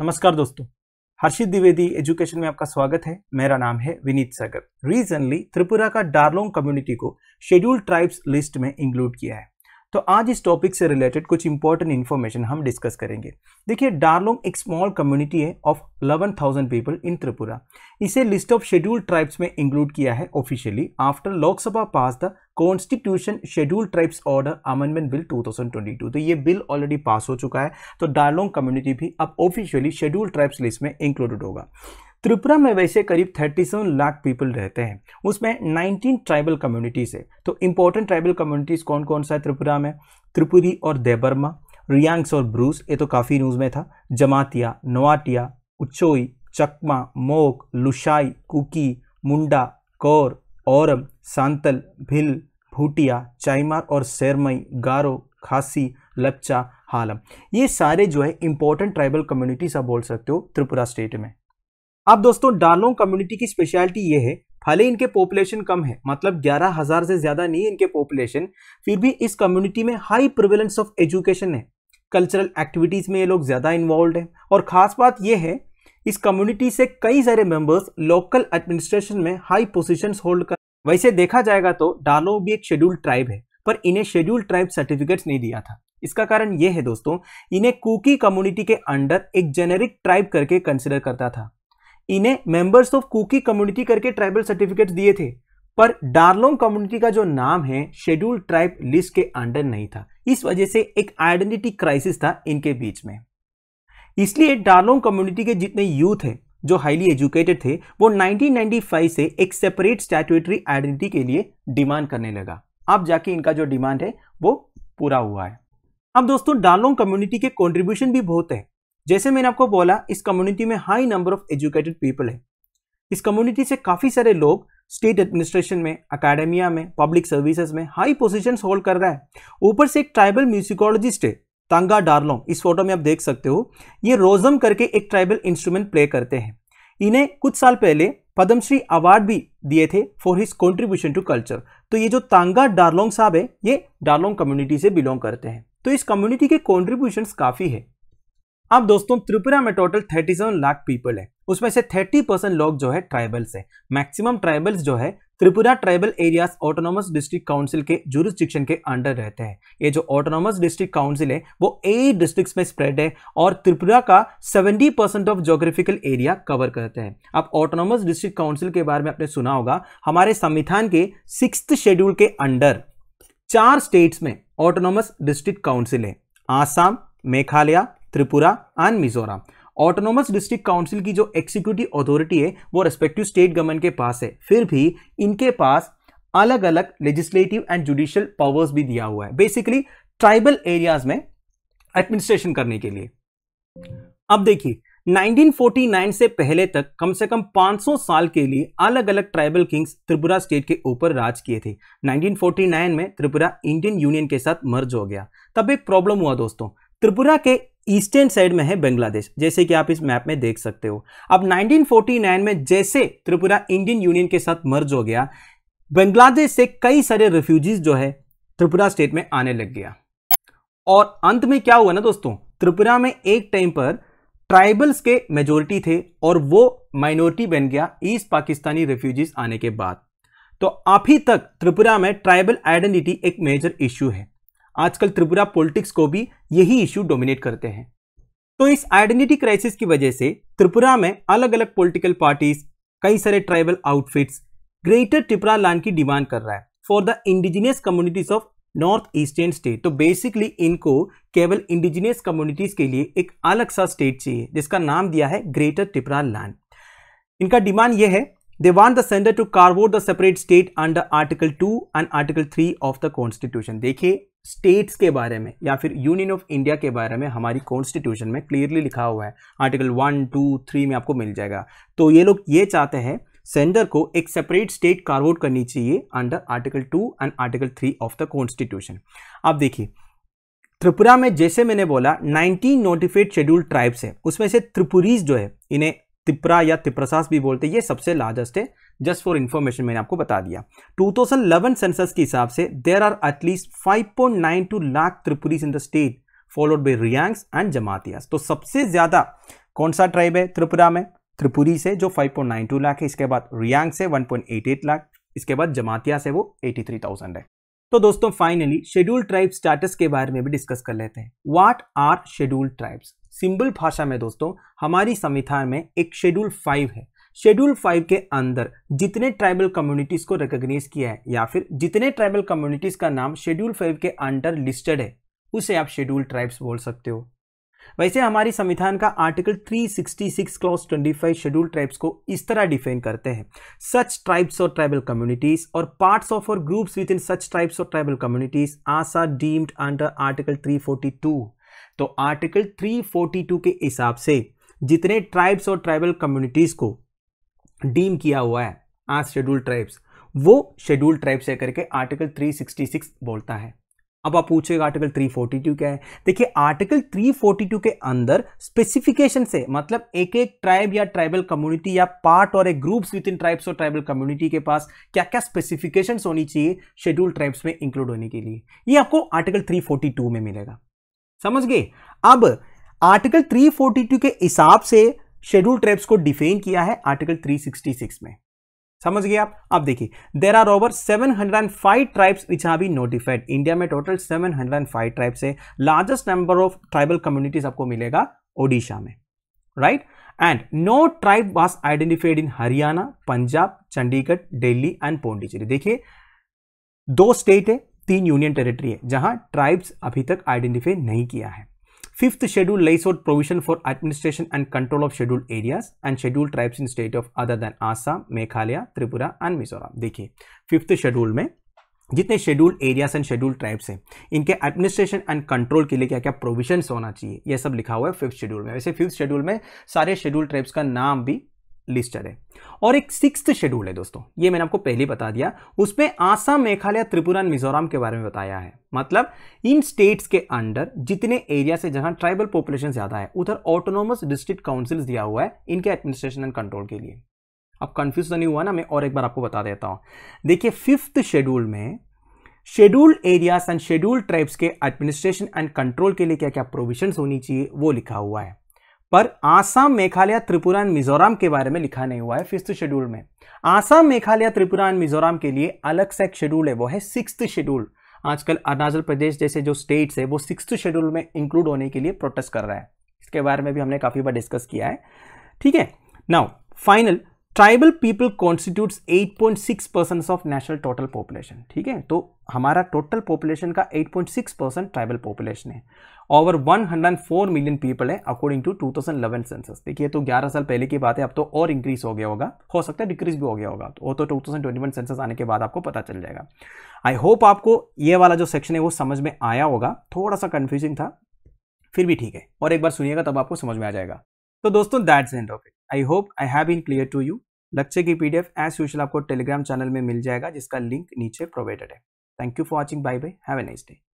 नमस्कार दोस्तों हर्षित द्विवेदी एजुकेशन में आपका स्वागत है मेरा नाम है विनीत सागर रिसेंटली त्रिपुरा का डार्लोंग कम्युनिटी को शेड्यूल ट्राइब्स लिस्ट में इंक्लूड किया है तो आज इस टॉपिक से रिलेटेड कुछ इंपॉर्टेंट इन्फॉर्मेशन हम डिस्कस करेंगे देखिए डार्लोंग एक स्मॉल कम्युनिटी है ऑफ 11,000 पीपल इन त्रिपुरा इसे लिस्ट ऑफ शेड्यूल ट्राइब्स में इंक्लूड किया है officially after Lok Sabha pass the constitution schedule tribes order amendment bill 2022 तो ये बिल ऑलरेडी पास हो चुका है तो डार्लोंग कम्युनिटी भी अब ऑफिशियली शेड्यूल ट्राइब्स लिस्ट में इंक्लूडेड होगा त्रिपुरा में वैसे करीब 37 लाख पीपल रहते हैं उसमें 19 ट्राइबल कम्युनिटीज़ है तो इंपॉर्टेंट ट्राइबल कम्युनिटीज़ कौन कौन सा है त्रिपुरा में त्रिपुरी और देबरमा रियांग्स और ब्रूस ये तो काफ़ी न्यूज़ में था जमातिया नवाटिया उच्चोई चकमा मोक लुशाई कुकी मुंडा कौर औरम सांतल भिल भूटिया चाइमार और सैरमई गारो खासी लपचा हालम ये सारे जो है इंपॉर्टेंट ट्राइबल कम्युनिटीज आप बोल सकते हो त्रिपुरा स्टेट में अब दोस्तों डालोंग कम्युनिटी की स्पेशलिटी ये है भले इनके पॉपुलेशन कम है मतलब ग्यारह हजार से ज्यादा नहीं इनके पॉपुलेशन फिर भी इस कम्युनिटी में हाई प्रिवेलेंस ऑफ एजुकेशन है कल्चरल एक्टिविटीज में ये लोग ज्यादा इन्वॉल्व है और खास बात यह है इस कम्युनिटी से कई सारे मेंबर्स लोकल एडमिनिस्ट्रेशन में हाई पोजिशन होल्ड कर वैसे देखा जाएगा तो डालो भी एक शेड्यूल्ड ट्राइब है पर इन्हें शेड्यूल्ड ट्राइब सर्टिफिकेट्स नहीं दिया था इसका कारण यह है दोस्तों इन्हें कुकी कम्युनिटी के अंडर एक जेनेरिक ट्राइब करके कंसिडर करता था इन्हें मेंबर्स ऑफ कुकी कम्युनिटी करके ट्राइबल सर्टिफिकेट दिए थे पर डार्लोंग कम्युनिटी का जो नाम है शेड्यूल ट्राइब लिस्ट के अंडर नहीं था इस वजह से एक आइडेंटिटी क्राइसिस था इनके बीच में इसलिए डार्लोंग कम्युनिटी के जितने यूथ हैं जो हाईली एजुकेटेड थे वो 1995 से एक सेपरेट स्टैट्यूटरी आइडेंटिटी के लिए डिमांड करने लगा अब जाके इनका जो डिमांड है वो पूरा हुआ है अब दोस्तों डार्लोंग कम्युनिटी के कॉन्ट्रीब्यूशन भी बहुत है जैसे मैंने आपको बोला इस कम्युनिटी में high number of educated people है इस कम्युनिटी से काफ़ी सारे लोग स्टेट एडमिनिस्ट्रेशन में अकेडमिया में पब्लिक सर्विसेज में हाई पोजिशन होल्ड कर रहा है ऊपर से एक ट्राइबल म्यूजिकोलॉजिस्ट है तंगा डार्लोंग इस फोटो में आप देख सकते हो ये रोजम करके एक ट्राइबल इंस्ट्रूमेंट प्ले करते हैं इन्हें कुछ साल पहले पद्मश्री अवार्ड भी दिए थे for his contribution to culture तो ये जो तांगा डार्लोंग साहब है ये डार्लोंग कम्युनिटी से बिलोंग करते हैं तो इस कम्युनिटी के कॉन्ट्रीब्यूशन काफ़ी है अब दोस्तों त्रिपुरा में टोटल 37 लाख पीपल है उसमें से 30 परसेंट लोग जो है ट्राइबल्स है मैक्सिमम ट्राइबल्स जो है Tripura tribal areas autonomous district council के जुरुस्टिक्शन के अंडर रहते हैं ये जो ऑटोनॉमस डिस्ट्रिक्ट काउंसिल है वो एट डिस्ट्रिक्ट्स में स्प्रेड है और त्रिपुरा का 70 percent of geographical area cover करते हैं आप ऑटोनॉमस डिस्ट्रिक्ट काउंसिल के बारे में आपने सुना होगा हमारे संविधान के सिक्स शेड्यूल के अंडर चार स्टेट्स में ऑटोनॉमस डिस्ट्रिक्ट काउंसिल है Assam Meghalaya Tripura and Mizoram autonomous district council की जो एक्सिक्यूटिव अथॉरिटी है वो रेस्पेक्टिव स्टेट गवर्नमेंट के पास है फिर भी इनके पास अलग अलग लेजिस्लेटिव एंड जुडिशियल पावर्स भी दिया हुआ है बेसिकली ट्राइबल एरियाज में एडमिनिस्ट्रेशन करने के लिए अब देखिए 1949 से पहले तक कम से कम 500 साल के लिए अलग अलग ट्राइबल किंग्स त्रिपुरा स्टेट के ऊपर राज किए थे 1949 में त्रिपुरा इंडियन यूनियन के साथ मर्ज हो गया तब एक प्रॉब्लम हुआ दोस्तों त्रिपुरा के ईस्टर्न साइड में है बांग्लादेश जैसे कि आप इस मैप में देख सकते हो अब 1949 में जैसे त्रिपुरा इंडियन यूनियन के साथ मर्ज हो गया बांग्लादेश से कई सारे रेफ्यूजीज जो है त्रिपुरा स्टेट में आने लग गया और अंत में क्या हुआ ना दोस्तों त्रिपुरा में एक टाइम पर ट्राइबल्स के मेजोरिटी थे और वो माइनॉरिटी बन गया ईस्ट पाकिस्तानी रेफ्यूजीज आने के बाद तो अभी तक त्रिपुरा में ट्राइबल आइडेंटिटी एक मेजर इश्यू है आजकल त्रिपुरा पॉलिटिक्स को भी यही इश्यू डोमिनेट करते हैं तो इस आइडेंटिटी क्राइसिस की वजह से त्रिपुरा में अलग अलग पॉलिटिकल पार्टीज कई सारे tribal outfits greater Tripura land की डिमांड कर रहा है for the indigenous communities of north eastern state तो बेसिकली इनको केवल इंडिजिनियस कम्युनिटीज के लिए एक अलग सा स्टेट चाहिए जिसका नाम दिया है ग्रेटर त्रिपुरा लैंड इनका डिमांड यह है they want the centre to carve the separate state under article two and article three of the constitution देखिए स्टेट्स के बारे में या फिर यूनियन ऑफ इंडिया के बारे में हमारी कॉन्स्टिट्यूशन में क्लियरली लिखा हुआ है आर्टिकल वन टू थ्री में आपको मिल जाएगा तो ये लोग ये चाहते हैं सेंडर को एक सेपरेट स्टेट कार्व आउट करनी चाहिए under article two and article three of the constitution आप देखिए त्रिपुरा में जैसे मैंने बोला 19 नोटिफाइड शेड्यूल ट्राइब्स है उसमें से त्रिपुरीज जो है इन्हें तिपरा या तिप्रसास भी बोलते हैं ये सबसे लार्जेस्ट है जस्ट फॉर इन्फॉर्मेशन मैंने आपको बता दिया 2011 सेंसस के हिसाब से there are at least 5.92 lakh Tripuris in the state followed by Reangs and Jamatias तो सबसे ज़्यादा कौन सा ट्राइब है त्रिपुरा में त्रिपुरी से जो 5.92 लाख है इसके बाद रियांग से 1.88 लाख इसके बाद जमातिया से वो 83,000 है तो दोस्तों फाइनली शेड्यूल ट्राइब स्टेटस के बारे में भी डिस्कस कर लेते हैं what are schedule tribes simple भाषा में दोस्तों हमारी संविधान में एक शेड्यूल फाइव है शेड्यूल फाइव के अंदर जितने ट्राइबल कम्युनिटीज़ को रिकोगनाइज़ किया है या फिर जितने ट्राइबल कम्युनिटीज़ का नाम शेड्यूल फाइव के अंडर लिस्टेड है उसे आप शेड्यूल ट्राइब्स बोल सकते हो वैसे हमारी संविधान का आर्टिकल 366 क्लॉज 25 शेड्यूल ट्राइब्स को इस तरह डिफाइन करते हैं such tribes or tribal communities or parts of or groups within such tribes or tribal communities as are deemed under article 342 तो आर्टिकल 342 के हिसाब से जितने ट्राइब्स और ट्राइबल कम्युनिटीज़ को डीम किया हुआ है आज शेड्यूल ट्राइब्स वो शेड्यूल ट्राइब्स है करके आर्टिकल 366 बोलता है अब आप पूछेगा आर्टिकल 342 क्या है देखिए आर्टिकल 342 के अंदर स्पेसिफिकेशन से मतलब एक एक ट्राइब या ट्राइबल कम्युनिटी या पार्ट और एक groups within tribes or tribal community के पास क्या क्या स्पेसिफिकेशन होनी चाहिए शेड्यूल ट्राइब्स में इंक्लूड होने के लिए ये आपको आर्टिकल 342 में मिलेगा समझ गए अब आर्टिकल 342 के हिसाब से शेड्यूल ट्रेप्स को डिफेन किया है आर्टिकल 366 में समझ गए आप अब देखिए there are over 705 hundred and five tribes which have been notified India में total 705 hundred and five tribes है largest number of tribal communities आपको मिलेगा ओडिशा में right and no tribe was identified in Haryana Punjab Chandigarh Delhi and Pondicherry देखिए दो स्टेट है तीन union territory है जहां ट्राइब्स अभी तक आइडेंटिफाई नहीं किया है fifth schedule lays out provision for administration and control of scheduled areas and schedule tribes in state of other than Assam Meghalaya Tripura and Mizoram देखिए फिफ्थ शेड्यूल में जितने scheduled areas and scheduled tribes हैं इनके एडमिनिस्ट्रेशन एंड कंट्रोल के लिए क्या क्या provision होना चाहिए यह सब लिखा हुआ है फिफ्थ शेड्यूल में वैसे फिफ्थ शेड्यूल में सारे शेड्यूल ट्राइब्स का नाम भी लिस्टर है और एक सिक्स शेड्यूल है दोस्तों ये मैंने आपको पहले बता दिया उसमें आसाम मेघालय त्रिपुरा मिजोरम के बारे में बताया है मतलब इन स्टेट्स के अंडर जितने एरिया से जहां ट्राइबल पॉपुलेशन ज़्यादा है उधर ऑटोनोमस डिस्ट्रिक्ट काउंसिल्स दिया हुआ है इनके एडमिनिस्ट्रेशन एंड कंट्रोल के लिए अब कंफ्यूज तो नहीं हुआ ना मैं और एक बार आपको बता देता हूँ देखिए फिफ्थ शेड्यूल में scheduled areas and scheduled tribes के एडमिनिस्ट्रेशन एंड कंट्रोल के लिए क्या क्या प्रोविजंस होनी चाहिए वो लिखा हुआ है पर आसाम मेघालय त्रिपुरा एंड मिजोरम के बारे में लिखा नहीं हुआ है फिफ्थ शेड्यूल में आसाम मेघालय त्रिपुरा एंड मिजोरम के लिए अलग से एक शेड्यूल है वो है सिक्स शेड्यूल आजकल अरुणाचल प्रदेश जैसे जो स्टेट्स है वो सिक्स शेड्यूल में इंक्लूड होने के लिए प्रोटेस्ट कर रहा है इसके बारे में भी हमने काफ़ी बार डिस्कस किया है ठीक है now final tribal people constitutes 8.6 percent of national total population ठीक है तो हमारा टोटल पॉपुलेशन का 8.6 परसेंट ट्राइबल पॉपुलेशन है ओवर 104 मिलियन पीपल है अकॉर्डिंग टू 2011 सेंसस देखिए तो 11 साल पहले की बात है अब तो और इंक्रीज हो गया होगा हो सकता है डिक्रीज भी हो गया होगा तो वो तो 2021 सेंसस आने के बाद आपको पता चल जाएगा आई होप आपको ये वाला जो सेक्शन है वो समझ में आया होगा थोड़ा सा कन्फ्यूजिंग था फिर भी ठीक है और एक बार सुनिएगा तब आपको समझ में आ जाएगा तो दोस्तों that's end of it I hope I have been clear to you Lakshya की पीडीएफ एज यूजल आपको टेलीग्राम चैनल में मिल जाएगा जिसका लिंक नीचे प्रोवाइडेड है thank you for watching bye bye have a nice day